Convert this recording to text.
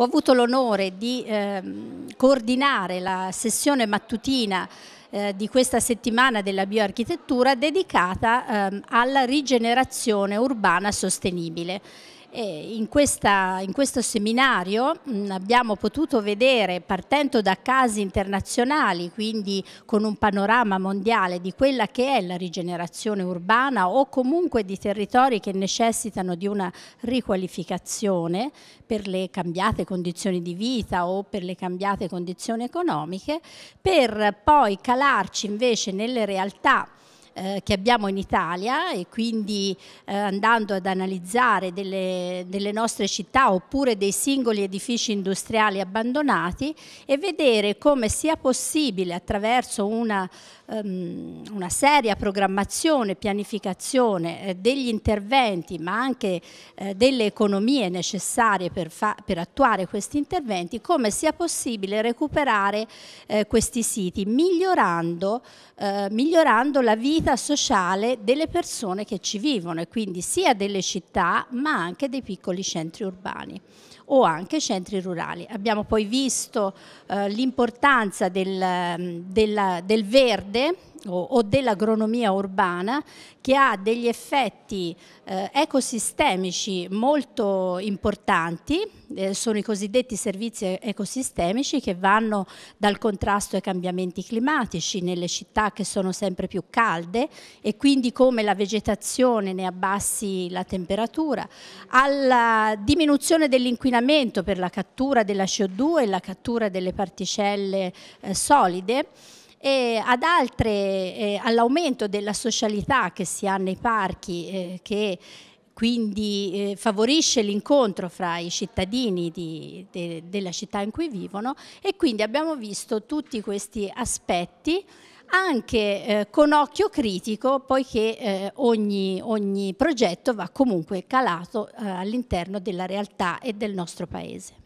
Ho avuto l'onore di eh, coordinare la sessione mattutina eh, di questa settimana della bioarchitettura dedicata eh, alla rigenerazione urbana sostenibile. In, questa, in, questo seminario mh, mm, abbiamo potuto vedere, partendo da casi internazionali, quindi con un panorama mondiale di quella che è la rigenerazione urbana o comunque di territori che necessitano di una riqualificazione per le cambiate condizioni di vita o per le cambiate condizioni economiche, per poi calarci invece nelle realtà eh, che abbiamo in Italia e quindi eh, andando ad analizzare delle, delle, nostre città oppure dei singoli edifici industriali abbandonati e vedere come sia possibile attraverso una, um, una seria programmazione, pianificazione eh, degli interventi ma anche eh, delle economie necessarie per, per, attuare questi interventi, come sia possibile recuperare eh, questi siti migliorando, migliorando la vita vita sociale delle persone che ci vivono e quindi sia delle città ma anche dei piccoli centri urbani o anche centri rurali. Abbiamo poi visto eh, l'importanza del, mm, del, del verde o, o dell'agronomia urbana che ha degli effetti eh, ecosistemici molto importanti, eh, sono i cosiddetti servizi ecosistemici che vanno dal contrasto ai cambiamenti climatici nelle città che sono sempre più calde e quindi come la vegetazione ne abbassi la temperatura, alla diminuzione dell'inquinamento per la cattura della CO2 e la cattura delle particelle eh, solide e ad altre, eh, all'aumento della socialità che si ha nei parchi, eh, che quindi eh, favorisce l'incontro fra i cittadini di, de, della città in cui vivono e quindi abbiamo visto tutti questi aspetti anche eh, con occhio critico poiché eh, ogni, ogni, progetto va comunque calato eh, all'interno della realtà e del nostro paese.